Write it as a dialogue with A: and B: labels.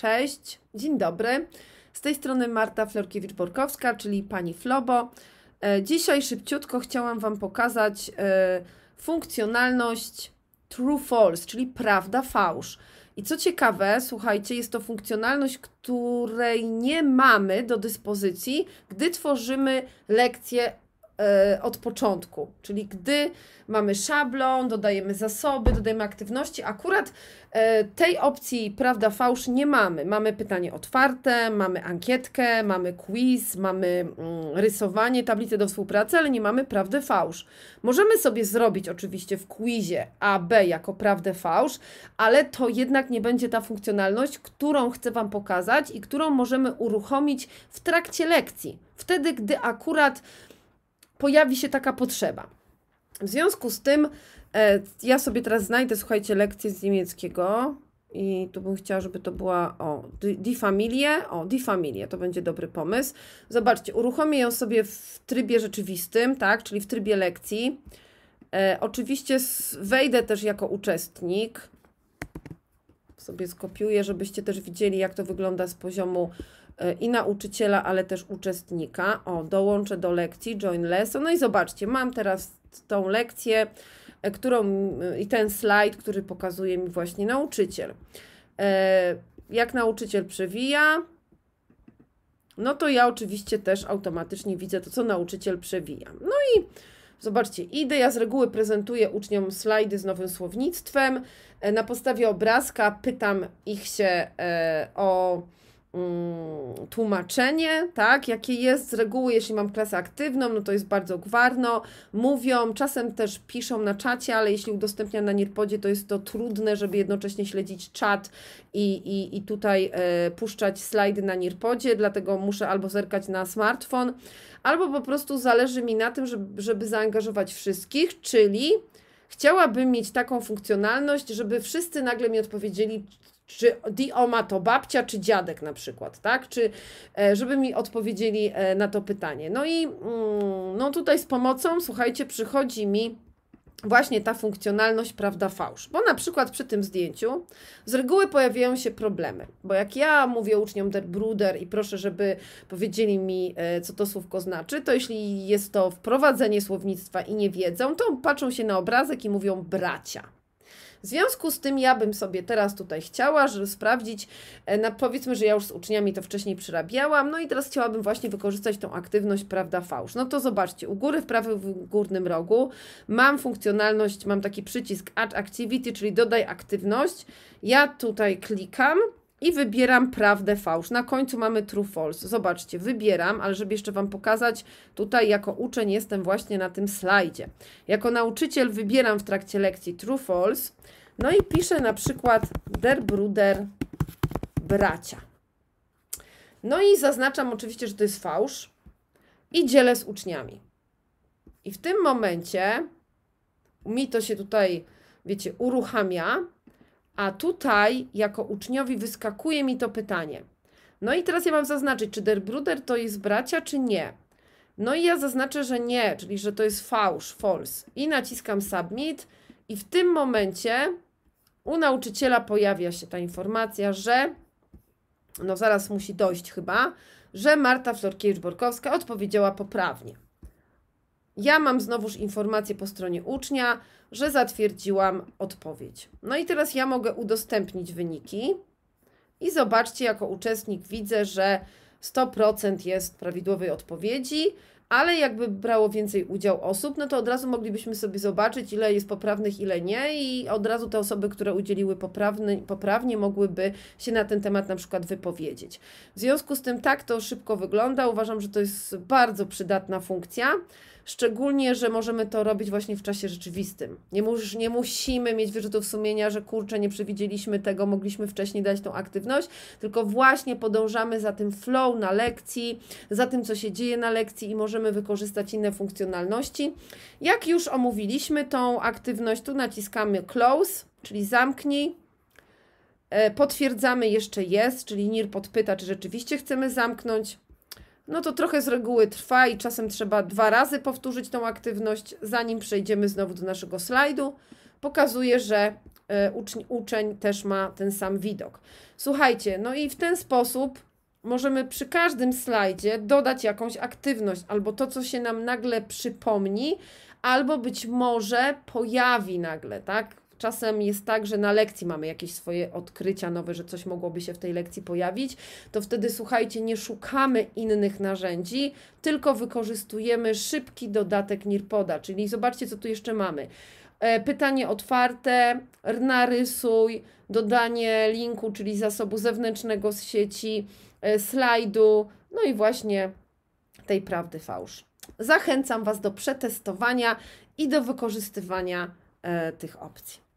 A: Cześć, dzień dobry. Z tej strony Marta Florkiewicz-Borkowska, czyli pani Flobo. E, dzisiaj szybciutko chciałam Wam pokazać e, funkcjonalność true-false, czyli prawda-fałsz. I co ciekawe, słuchajcie, jest to funkcjonalność, której nie mamy do dyspozycji, gdy tworzymy lekcję E, od początku. Czyli gdy mamy szablon, dodajemy zasoby, dodajemy aktywności, akurat e, tej opcji prawda, fałsz nie mamy. Mamy pytanie otwarte, mamy ankietkę, mamy quiz, mamy mm, rysowanie, tablicę do współpracy, ale nie mamy prawdy fałsz. Możemy sobie zrobić oczywiście w quizie A, B jako prawdę fałsz, ale to jednak nie będzie ta funkcjonalność, którą chcę Wam pokazać i którą możemy uruchomić w trakcie lekcji. Wtedy, gdy akurat pojawi się taka potrzeba. W związku z tym e, ja sobie teraz znajdę, słuchajcie, lekcję z niemieckiego i tu bym chciała, żeby to była o Die Familie, o Die Familie, to będzie dobry pomysł. Zobaczcie, uruchomię ją sobie w trybie rzeczywistym, tak, czyli w trybie lekcji. E, oczywiście wejdę też jako uczestnik. Sobie skopiuję, żebyście też widzieli, jak to wygląda z poziomu E, i nauczyciela, ale też uczestnika. O, dołączę do lekcji, join lesson. No i zobaczcie, mam teraz tą lekcję, e, którą e, i ten slajd, który pokazuje mi właśnie nauczyciel. Jak nauczyciel przewija, no to ja oczywiście też automatycznie widzę to, co nauczyciel przewija. No i Zobaczcie, idę, ja z reguły prezentuję uczniom slajdy z nowym słownictwem. Na podstawie obrazka pytam ich się o Mm, tłumaczenie, tak, jakie jest z reguły, jeśli mam klasę aktywną, no to jest bardzo gwarno, mówią, czasem też piszą na czacie, ale jeśli udostępniam na Nirpodzie, to jest to trudne, żeby jednocześnie śledzić czat i, i, i tutaj e, puszczać slajdy na Nirpodzie, dlatego muszę albo zerkać na smartfon, albo po prostu zależy mi na tym, żeby, żeby zaangażować wszystkich, czyli chciałabym mieć taką funkcjonalność, żeby wszyscy nagle mi odpowiedzieli czy Dio ma to babcia, czy dziadek na przykład, tak? Czy, e, żeby mi odpowiedzieli e, na to pytanie. No i mm, no tutaj z pomocą, słuchajcie, przychodzi mi właśnie ta funkcjonalność prawda-fałsz. Bo na przykład przy tym zdjęciu z reguły pojawiają się problemy. Bo jak ja mówię uczniom der Bruder i proszę, żeby powiedzieli mi, e, co to słówko znaczy, to jeśli jest to wprowadzenie słownictwa i nie wiedzą, to patrzą się na obrazek i mówią bracia. W związku z tym ja bym sobie teraz tutaj chciała żeby sprawdzić, e, na, powiedzmy, że ja już z uczniami to wcześniej przerabiałam, no i teraz chciałabym właśnie wykorzystać tą aktywność prawda fałsz. No to zobaczcie, u góry w prawym górnym rogu mam funkcjonalność, mam taki przycisk Add Activity, czyli dodaj aktywność. Ja tutaj klikam i wybieram prawdę, fałsz. Na końcu mamy true, false. Zobaczcie, wybieram, ale żeby jeszcze Wam pokazać, tutaj jako uczeń jestem właśnie na tym slajdzie. Jako nauczyciel wybieram w trakcie lekcji true, false. No i piszę na przykład der bruder bracia. No i zaznaczam oczywiście, że to jest fałsz i dzielę z uczniami. I w tym momencie mi to się tutaj, wiecie, uruchamia a tutaj, jako uczniowi, wyskakuje mi to pytanie. No i teraz ja mam zaznaczyć, czy Der Bruder to jest bracia, czy nie. No i ja zaznaczę, że nie, czyli że to jest fałsz, false. I naciskam submit i w tym momencie u nauczyciela pojawia się ta informacja, że no zaraz musi dojść chyba, że Marta Florkiewicz-Borkowska odpowiedziała poprawnie ja mam znowuż informację po stronie ucznia, że zatwierdziłam odpowiedź. No i teraz ja mogę udostępnić wyniki i zobaczcie, jako uczestnik widzę, że 100% jest prawidłowej odpowiedzi, ale jakby brało więcej udział osób, no to od razu moglibyśmy sobie zobaczyć, ile jest poprawnych, ile nie, i od razu te osoby, które udzieliły poprawny, poprawnie, mogłyby się na ten temat na przykład wypowiedzieć. W związku z tym tak to szybko wygląda. Uważam, że to jest bardzo przydatna funkcja. Szczególnie, że możemy to robić właśnie w czasie rzeczywistym. Nie, mus, nie musimy mieć wyrzutów sumienia, że kurczę, nie przewidzieliśmy tego, mogliśmy wcześniej dać tą aktywność, tylko właśnie podążamy za tym flow na lekcji, za tym, co się dzieje na lekcji i możemy wykorzystać inne funkcjonalności. Jak już omówiliśmy tą aktywność, tu naciskamy close, czyli zamknij, e, Potwierdzamy jeszcze jest, czyli NIR podpyta, czy rzeczywiście chcemy zamknąć no to trochę z reguły trwa i czasem trzeba dwa razy powtórzyć tą aktywność, zanim przejdziemy znowu do naszego slajdu. Pokazuje, że e, uczeń, uczeń też ma ten sam widok. Słuchajcie, no i w ten sposób możemy przy każdym slajdzie dodać jakąś aktywność albo to, co się nam nagle przypomni, albo być może pojawi nagle, tak? czasem jest tak, że na lekcji mamy jakieś swoje odkrycia nowe, że coś mogłoby się w tej lekcji pojawić, to wtedy słuchajcie, nie szukamy innych narzędzi, tylko wykorzystujemy szybki dodatek Nirpoda, czyli zobaczcie, co tu jeszcze mamy. E, pytanie otwarte, narysuj, dodanie linku, czyli zasobu zewnętrznego z sieci, e, slajdu, no i właśnie tej prawdy fałsz. Zachęcam Was do przetestowania i do wykorzystywania e, tych opcji.